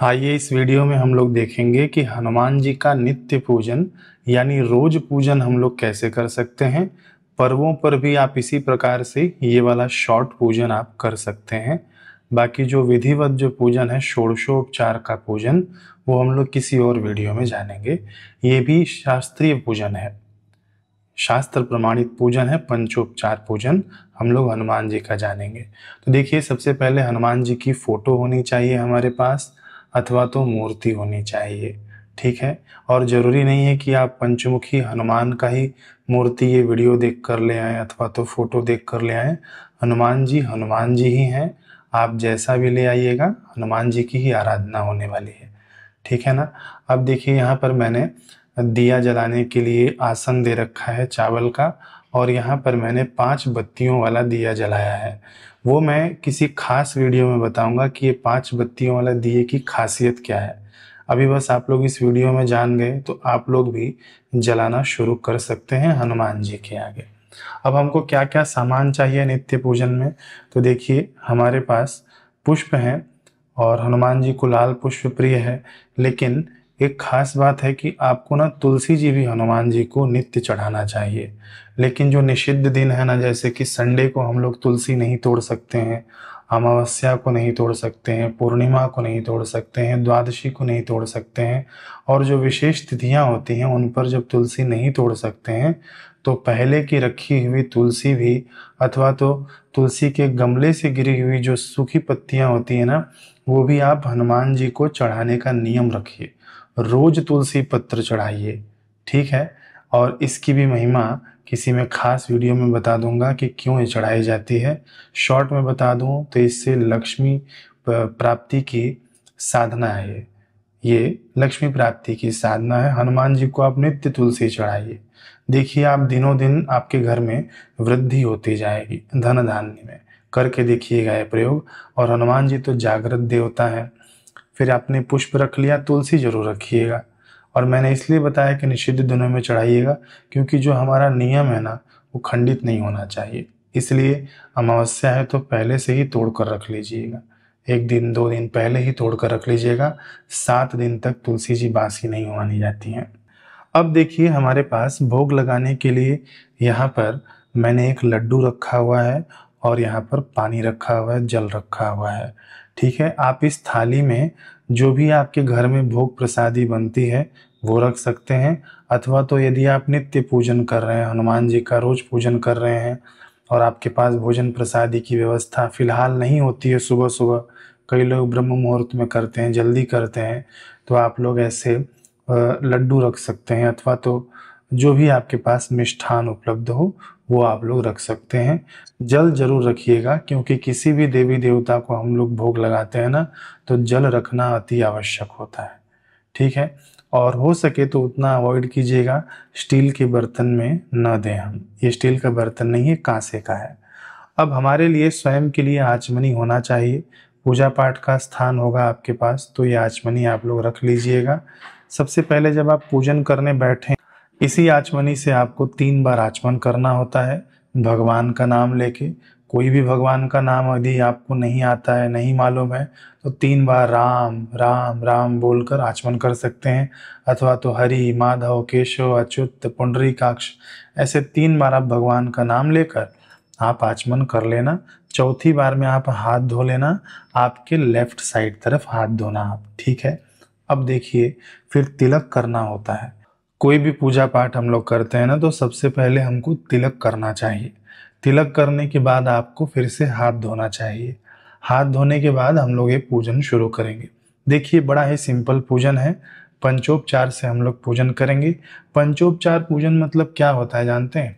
आइए इस वीडियो में हम लोग देखेंगे कि हनुमान जी का नित्य पूजन यानी रोज पूजन हम लोग कैसे कर सकते हैं पर्वों पर भी आप इसी प्रकार से ये वाला शॉर्ट पूजन आप कर सकते हैं बाकी जो विधिवत जो पूजन है षोड़शोपचार का पूजन वो हम लोग किसी और वीडियो में जानेंगे ये भी शास्त्रीय पूजन है शास्त्र प्रमाणित पूजन है पंचोपचार पूजन हम लोग हनुमान जी का जानेंगे तो देखिए सबसे पहले हनुमान जी की फ़ोटो होनी चाहिए हमारे पास अथवा तो मूर्ति होनी चाहिए ठीक है और ज़रूरी नहीं है कि आप पंचमुखी हनुमान का ही मूर्ति ये वीडियो देख कर ले आएँ अथवा तो फ़ोटो देख कर ले आएँ हनुमान जी हनुमान जी ही हैं आप जैसा भी ले आइएगा हनुमान जी की ही आराधना होने वाली है ठीक है ना अब देखिए यहाँ पर मैंने दिया जलाने के लिए आसन दे रखा है चावल का और यहाँ पर मैंने पांच बत्तियों वाला दिया जलाया है वो मैं किसी खास वीडियो में बताऊंगा कि ये पांच बत्तियों वाला दिए की खासियत क्या है अभी बस आप लोग इस वीडियो में जान गए तो आप लोग भी जलाना शुरू कर सकते हैं हनुमान जी के आगे अब हमको क्या क्या सामान चाहिए नित्य पूजन में तो देखिए हमारे पास पुष्प हैं और हनुमान जी को लाल पुष्प प्रिय है लेकिन एक खास बात है कि आपको ना तुलसी जी भी हनुमान जी को नित्य चढ़ाना चाहिए लेकिन जो निषिद्ध दिन है ना जैसे कि संडे को हम लोग तुलसी नहीं तोड़ सकते हैं अमावस्या को नहीं तोड़ सकते हैं पूर्णिमा को नहीं तोड़ सकते हैं द्वादशी को नहीं तोड़ सकते हैं और जो विशेष तिथियाँ होती हैं उन पर जब तुलसी नहीं तोड़ सकते हैं तो पहले की रखी हुई तुलसी भी अथवा तो तुलसी के गमले से गिरी हुई जो सूखी पत्तियाँ होती हैं ना वो भी आप हनुमान जी को चढ़ाने का नियम रखिए रोज तुलसी पत्र चढ़ाइए ठीक है और इसकी भी महिमा किसी में खास वीडियो में बता दूंगा कि क्यों ये चढ़ाई जाती है शॉर्ट में बता दूं तो इससे लक्ष्मी प्राप्ति की साधना है ये लक्ष्मी प्राप्ति की साधना है हनुमान जी को आप नित्य तुलसी चढ़ाइए देखिए आप दिनों दिन आपके घर में वृद्धि होती जाएगी धन धान्य में करके देखिएगा ये प्रयोग और हनुमान जी तो जागृत देवता हैं फिर आपने पुष्प रख लिया तुलसी जरूर रखिएगा और मैंने इसलिए बताया कि निषिद्ध दिनों में चढ़ाइएगा क्योंकि जो हमारा नियम है ना वो खंडित नहीं होना चाहिए इसलिए अमावस्या है तो पहले से ही तोड़ कर रख लीजिएगा एक दिन दो दिन पहले ही तोड़ कर रख लीजिएगा सात दिन तक तुलसी जी बासी नहीं मानी जाती हैं अब देखिए हमारे पास भोग लगाने के लिए यहाँ पर मैंने एक लड्डू रखा हुआ है और यहाँ पर पानी रखा हुआ है जल रखा हुआ है ठीक है आप इस थाली में जो भी आपके घर में भोग प्रसादी बनती है वो रख सकते हैं अथवा तो यदि आप नित्य पूजन कर रहे हैं हनुमान जी का रोज़ पूजन कर रहे हैं और आपके पास भोजन प्रसादी की व्यवस्था फ़िलहाल नहीं होती है सुबह सुबह कई लोग ब्रह्म मुहूर्त में करते हैं जल्दी करते हैं तो आप लोग ऐसे लड्डू रख सकते हैं अथवा तो जो भी आपके पास मिष्ठान उपलब्ध हो वो आप लोग रख सकते हैं जल जरूर रखिएगा क्योंकि किसी भी देवी देवता को हम लोग भोग लगाते हैं ना तो जल रखना अति आवश्यक होता है ठीक है और हो सके तो उतना अवॉइड कीजिएगा स्टील के बर्तन में न दें हम ये स्टील का बर्तन नहीं है कांसे का है अब हमारे लिए स्वयं के लिए आचमनी होना चाहिए पूजा पाठ का स्थान होगा आपके पास तो ये आचमनी आप लोग रख लीजिएगा सबसे पहले जब आप पूजन करने बैठें इसी आचमनी से आपको तीन बार आचमन करना होता है भगवान का नाम लेके कोई भी भगवान का नाम यदि आपको नहीं आता है नहीं मालूम है तो तीन बार राम राम राम बोलकर आचमन कर सकते हैं अथवा तो हरि माधव केशव अच्युत पुंडरीकाक्ष ऐसे तीन बार आप भगवान का नाम लेकर आप आचमन कर लेना चौथी बार में आप हाथ धो लेना आपके लेफ्ट साइड तरफ हाथ धोना आप ठीक है अब देखिए फिर तिलक करना होता है कोई भी पूजा पाठ हम लोग करते हैं ना तो सबसे पहले हमको तिलक करना चाहिए तिलक करने के बाद आपको फिर से हाथ धोना चाहिए हाथ धोने के बाद हम लोग ये पूजन शुरू करेंगे देखिए बड़ा ही सिंपल पूजन है पंचोपचार से हम लोग पूजन करेंगे पंचोपचार पूजन मतलब क्या होता है जानते हैं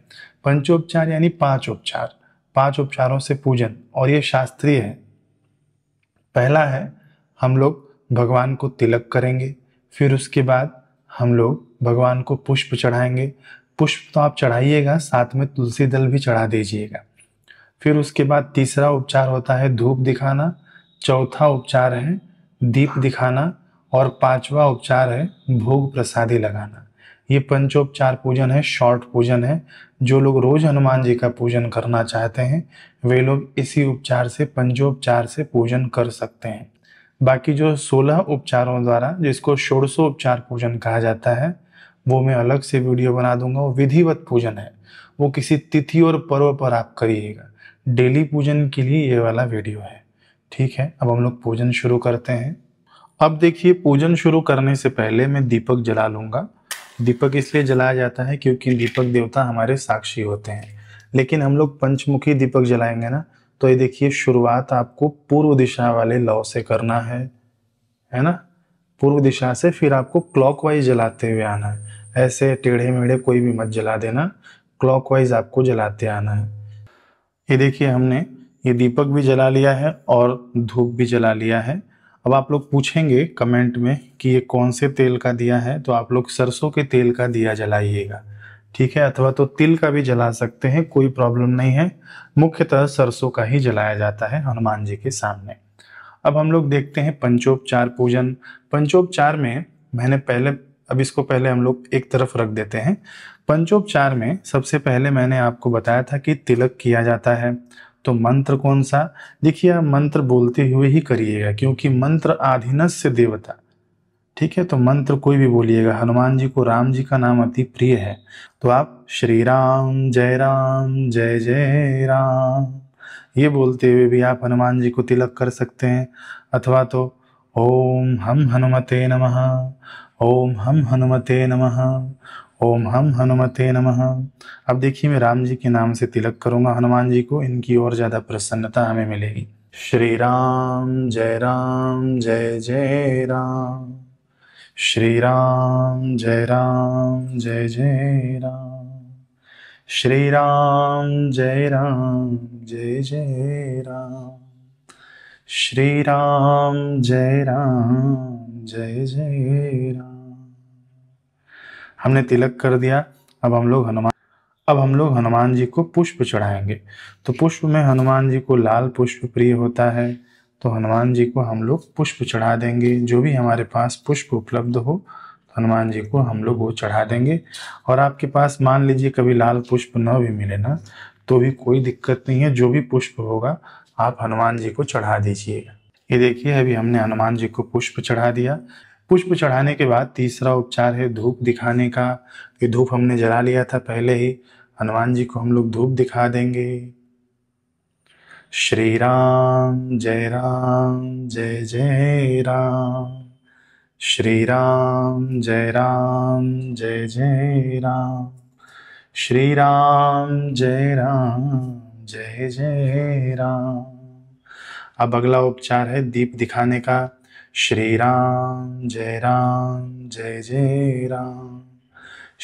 पंचोपचार यानी पांच उपचार पांच उपचारों से पूजन और ये शास्त्रीय है पहला है हम लोग भगवान को तिलक करेंगे फिर उसके बाद हम लोग भगवान को पुष्प चढ़ाएंगे पुष्प तो आप चढ़ाइएगा साथ में तुलसी दल भी चढ़ा दीजिएगा फिर उसके बाद तीसरा उपचार होता है धूप दिखाना चौथा उपचार है दीप दिखाना और पांचवा उपचार है भोग प्रसादी लगाना ये पंचोपचार पूजन है शॉर्ट पूजन है जो लोग रोज हनुमान जी का पूजन करना चाहते हैं वे लोग इसी उपचार से पंचोपचार से पूजन कर सकते हैं बाकी जो सोलह उपचारों द्वारा जिसको उपचार पूजन कहा जाता है वो मैं अलग से वीडियो बना दूंगा वो विधिवत पूजन है वो किसी तिथि और पर्व पर आप करिएगा डेली पूजन के लिए ये वाला वीडियो है ठीक है अब हम लोग पूजन शुरू करते हैं अब देखिए पूजन शुरू करने से पहले मैं दीपक जला लूँगा दीपक इसलिए जलाया जाता है क्योंकि दीपक देवता हमारे साक्षी होते हैं लेकिन हम लोग पंचमुखी दीपक जलाएंगे ना तो ये देखिए शुरुआत आपको पूर्व दिशा वाले लौ से करना है है ना पूर्व दिशा से फिर आपको क्लॉकवाइज जलाते हुए आना है ऐसे टेढ़े मेढ़े कोई भी मत जला देना क्लॉकवाइज आपको जलाते आना है ये देखिए हमने ये दीपक भी जला लिया है और धूप भी जला लिया है अब आप लोग पूछेंगे कमेंट में कि ये कौन से तेल का दिया है तो आप लोग सरसों के तेल का दिया जलाइएगा ठीक है अथवा तो तिल का भी जला सकते हैं कोई प्रॉब्लम नहीं है मुख्यतः सरसों का ही जलाया जाता है हनुमान जी के सामने अब हम लोग देखते हैं पंचोपचार पूजन पंचोपचार में मैंने पहले अब इसको पहले हम लोग एक तरफ रख देते हैं पंचोपचार में सबसे पहले मैंने आपको बताया था कि तिलक किया जाता है तो मंत्र कौन सा देखिए आप मंत्र बोलते हुए ही करिएगा क्योंकि मंत्र आधीनस्य से देवता ठीक है तो मंत्र कोई भी बोलिएगा हनुमान जी को राम जी का नाम अति प्रिय है तो आप श्री राम जय राम जय जय राम ये बोलते हुए भी आप हनुमान जी को तिलक कर सकते हैं अथवा तो ओम हम हनुमते नमः ओम हम हनुमते नमः ओम हम हनुमते नमः अब देखिए मैं राम जी के नाम से तिलक करूँगा हनुमान जी को इनकी और ज़्यादा प्रसन्नता हमें मिलेगी श्री राम जय राम जय जय राम श्री राम जय राम जय जय राम श्री राम जय राम जय जय राम श्री राम जय राम जय जय राम हमने तिलक कर दिया अब हम लोग हनुमान अब हम लोग हनुमान जी को पुष्प चढ़ाएंगे तो पुष्प में हनुमान जी को लाल पुष्प प्रिय होता है तो हनुमान जी को हम लोग पुष्प चढ़ा देंगे जो भी हमारे पास पुष्प उपलब्ध हो हनुमान जी को हम लोग वो चढ़ा देंगे और आपके पास मान लीजिए कभी लाल पुष्प न भी मिले ना तो भी कोई दिक्कत नहीं है जो भी पुष्प होगा आप हनुमान जी को चढ़ा दीजिएगा ये देखिए अभी हमने हनुमान जी को पुष्प चढ़ा दिया पुष्प चढ़ाने के बाद तीसरा उपचार है धूप दिखाने का ये धूप हमने जला लिया था पहले ही हनुमान जी को हम लोग धूप दिखा देंगे श्री राम जय राम जय जय राम श्री राम जय राम जय जय राम श्री राम जय राम जय जय राम अब अगला उपचार है दीप दिखाने का श्री राम जय राम जय जय राम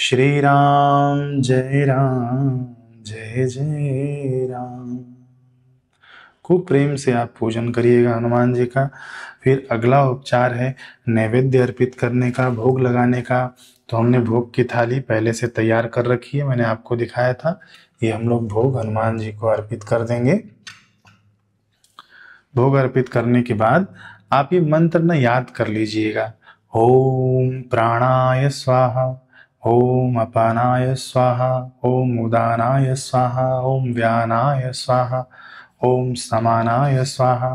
श्री राम जय राम जय जय राम खूब प्रेम से आप पूजन करिएगा हनुमान जी का फिर अगला उपचार है नैवेद्य अर्पित करने का भोग लगाने का तो हमने भोग की थाली पहले से तैयार कर रखी है मैंने आपको दिखाया था ये हम लोग भोग हनुमान जी को अर्पित कर देंगे भोग अर्पित करने के बाद आप ये मंत्र न याद कर लीजिएगा ओम प्राणाय स्वाहा ओम अपानाय स्वाहा ओम उदानाय स्वाहा ओम व्यानाय स्वाहा ओम समानाय स्वाहा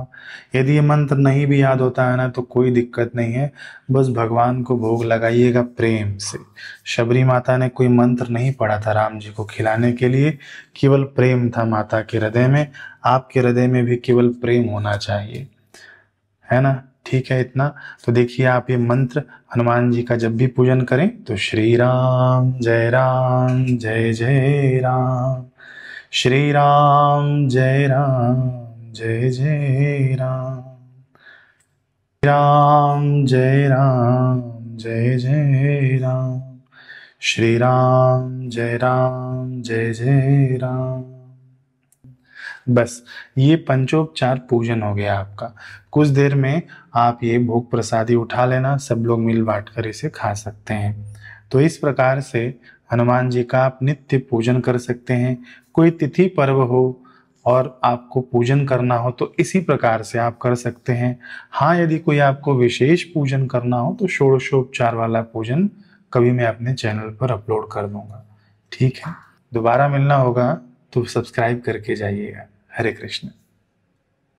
यदि ये मंत्र नहीं भी याद होता है ना तो कोई दिक्कत नहीं है बस भगवान को भोग लगाइएगा प्रेम से शबरी माता ने कोई मंत्र नहीं पढ़ा था राम जी को खिलाने के लिए केवल प्रेम था माता के हृदय में आपके हृदय में भी केवल प्रेम होना चाहिए है ना ठीक है इतना तो देखिए आप ये मंत्र हनुमान जी का जब भी पूजन करें तो श्री राम जय राम जय जय राम श्री राम जय राम जय जय राम राम जय राम जय जय राम श्री राम जय राम जय जय राम बस ये पंचोपचार पूजन हो गया आपका कुछ देर में आप ये भोग प्रसादी उठा लेना सब लोग मिल बांट कर इसे खा सकते हैं तो इस प्रकार से हनुमान जी का आप नित्य पूजन कर सकते हैं कोई तिथि पर्व हो और आपको पूजन करना हो तो इसी प्रकार से आप कर सकते हैं हाँ यदि कोई आपको विशेष पूजन करना हो तो षोड़शोपचार वाला पूजन कभी मैं अपने चैनल पर अपलोड कर दूंगा ठीक है दोबारा मिलना होगा तो सब्सक्राइब करके जाइएगा हरे कृष्ण